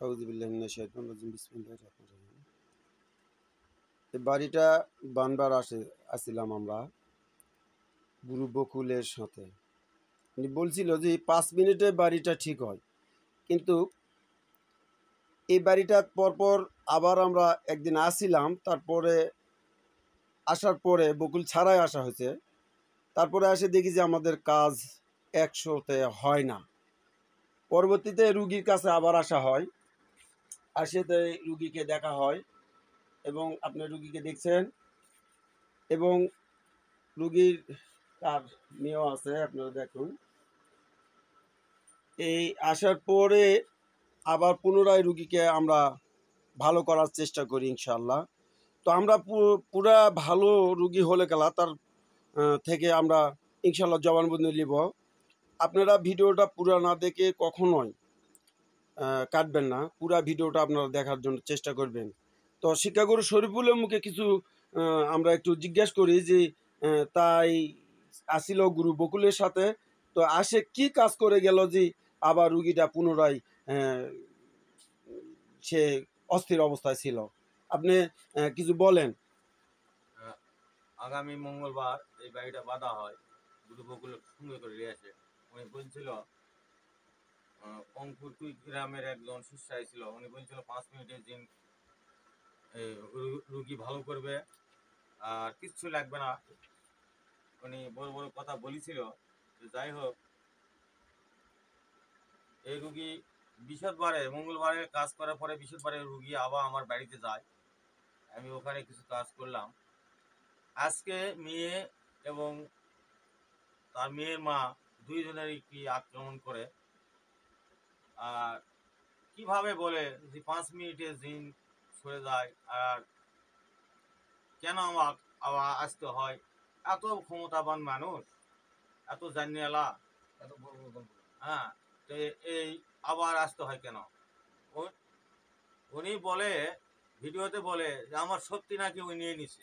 বাড়িটা বানবার আসে আসছিলাম আমরা গুরু বকুলের সাথে উনি বলছিল যে পাঁচ মিনিটে বাড়িটা ঠিক হয় কিন্তু এই বাড়িটা পরপর আবার আমরা একদিন আসছিলাম তারপরে আসার পরে বকুল ছাড়াই আসা হয়েছে তারপরে আসে দেখি যে আমাদের কাজ একশোতে হয় না পরবর্তীতে রুগীর কাছে আবার আসা হয় আসিতে রুগীকে দেখা হয় এবং আপনি রুগীকে দেখছেন এবং রুগীর তার মেয়েও আছে আপনারা দেখুন এই আসার পরে আবার পুনরায় রুগীকে আমরা ভালো করার চেষ্টা করি ইনশাল্লাহ তো আমরা পুরা ভালো রুগী হলে গেলা তার থেকে আমরা ইনশাল্লাহ জবানবন্দি নিব আপনারা ভিডিওটা পুরা না দেখে কখনোই কাটবেন না পুরা ভিডিওটা আপনারা দেখার জন্য চেষ্টা করবেন তো শিক্ষাগুরু শরীফুলের মুখে কিছু আমরা একটু জিজ্ঞেস করি যে তাই আসিল গুরু বকুলের সাথে তো আসে কি কাজ করে গেল যে আবার রুগীটা পুনরায় সে অস্থির অবস্থায় ছিল আপনি কিছু বলেন আগামী মঙ্গলবার এই বাড়িটা বাঁধা হয় গুরু বকুলের সঙ্গে করে আসে উনি বলছিল অঙ্কুর গ্রামের একজন শিষ্যা ছিল উনি বলছিল পাঁচ মিনিটের জিন রুগী ভালো করবে আর কিচ্ছু লাগবে না উনি বড় বড় কথা বলেছিল যাই হোক এই রুগী মঙ্গলবারে কাজ করার পরে বিশদবারে রুগী আবার আমার বাড়িতে যায় আমি ওখানে কিছু কাজ করলাম আজকে মেয়ে এবং তার মেয়ের মা দুইজনেরই কি আক্রমণ করে কিভাবে বলে যে পাঁচ মিনিটে জিন সরে যায় আর কেন আমার আবার আসতে হয় এত ক্ষমতাবান মানুষ এত জানিয়ালা এত হ্যাঁ তো এই আবার আসতে হয় কেন উনি বলে ভিডিওতে বলে যে আমার শক্তি নাকি ওই নিয়ে নিছে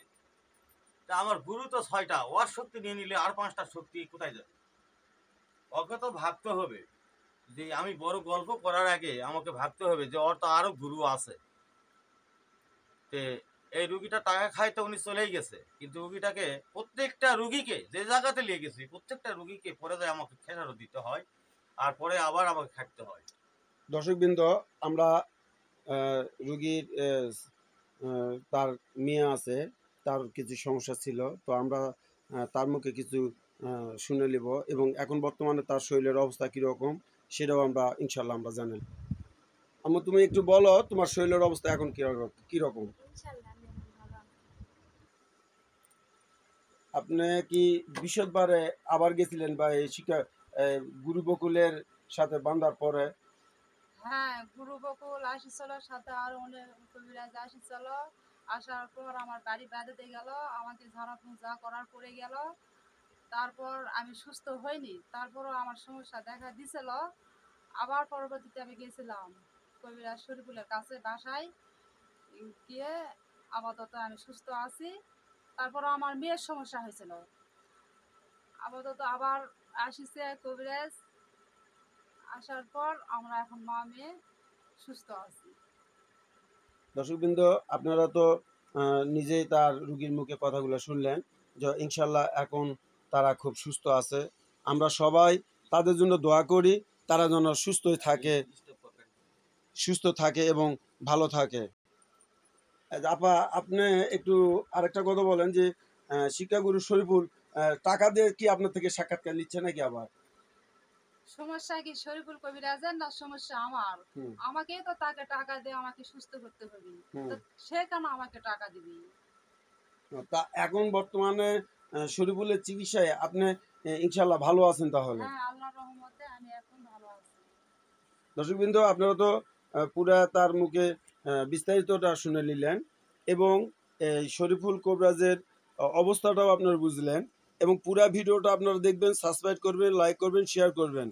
তা আমার গুরু তো ছয়টা ওর শক্তি নিয়ে নিলে আর পাঁচটা শক্তি কোথায় যাবে ওকে তো ভাবতে হবে যে আমি বড় গল্প করার আগে আমাকে ভাবতে হবে যে ওর তো আরও গুরু আছে তে এই রুগীটা টাকা খায় তো উনি চলেই গেছে কিন্তু রুগীটাকে প্রত্যেকটা রুগীকে যে জায়গাতে নিয়ে গেছি প্রত্যেকটা রুগীকে পরে যায় আমাকে ফেরারও দিতে হয় আর পরে আবার আমাকে খাটতে হয় দর্শকবৃন্দ আমরা রুগীর তার মেয়ে আছে তার কিছু সমস্যা ছিল তো আমরা তার মুখে কিছু শুনে নেব এবং এখন বর্তমানে তার শরীরের অবস্থা কীরকম সেটাও আমরা ইনশাল্লাহ আমরা জানেন আমার তুমি একটু বলো তোমার শরীরের অবস্থা এখন কীরকম আপনি কি বিশদবারে আবার গেছিলেন বা এই শিক্ষা গুরু বকুলের সাথে বান্ধার পরে হ্যাঁ গুরু বকুল আসিছিল সাথে আর অনেক কবিরাজ আসিছিল আসার পর আমার বাড়ি বাঁধাতে গেল আমাকে ঝাড়া পূজা করার পরে গেল তারপর আমি সুস্থ হইনি তারপরও আমার সমস্যা দেখা দিছিল আবার পরবর্তীতে আমি গেছিলাম কবিরাজ শরীফুলের কাছে বাসায় গিয়ে আপাতত আমি সুস্থ আছি তারপর আমার মেয়ের সমস্যা হয়েছিল আপাতত আবার আসিছে কবিরাজ আসার পর আমরা এখন মা মেয়ে সুস্থ আছি দর্শকবৃন্দ আপনারা তো নিজেই তার রুগীর মুখে কথাগুলো শুনলেন যে ইনশাল্লাহ এখন তারা খুব সুস্থ আছে আমরা সবাই তাদের জন্য দোয়া করি তারা যেন সুস্থ থাকে সুস্থ থাকে এবং ভালো থাকে আপা আপনি একটু আরেকটা কথা বলেন যে শিক্ষাগুরু শরীফুল টাকা দিয়ে কি আপনার থেকে সাক্ষাৎকার নিচ্ছে নাকি আবার সমস্যা কি শরীফুল কবিরাজের না সমস্যা আমার আমাকেই তো তাকে টাকা দিয়ে আমাকে সুস্থ করতে হবে সে কেন আমাকে টাকা দিবি তা এখন বর্তমানে শরীফুলের চিকিৎসায় আপনি ইনশাল্লাহ ভালো আছেন তাহলে হ্যাঁ, দর্শকবৃন্দ আপনারা তো পুরা তার মুখে বিস্তারিতটা শুনে নিলেন এবং শরীফুল কবরাজের অবস্থাটাও আপনারা বুঝলেন এবং পুরা ভিডিওটা আপনারা দেখবেন সাবস্ক্রাইব করবেন লাইক করবেন শেয়ার করবেন